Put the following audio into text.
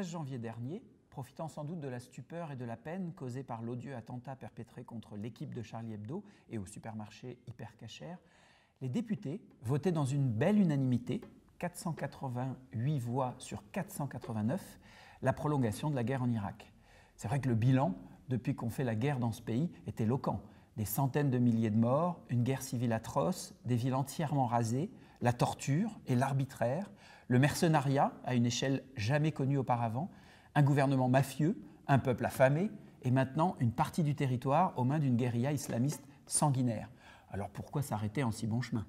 13 janvier dernier, profitant sans doute de la stupeur et de la peine causée par l'odieux attentat perpétré contre l'équipe de Charlie Hebdo et au supermarché Cacher, les députés votaient dans une belle unanimité, 488 voix sur 489, la prolongation de la guerre en Irak. C'est vrai que le bilan, depuis qu'on fait la guerre dans ce pays, est éloquent. Des centaines de milliers de morts, une guerre civile atroce, des villes entièrement rasées, la torture et l'arbitraire, le mercenariat à une échelle jamais connue auparavant, un gouvernement mafieux, un peuple affamé, et maintenant une partie du territoire aux mains d'une guérilla islamiste sanguinaire. Alors pourquoi s'arrêter en si bon chemin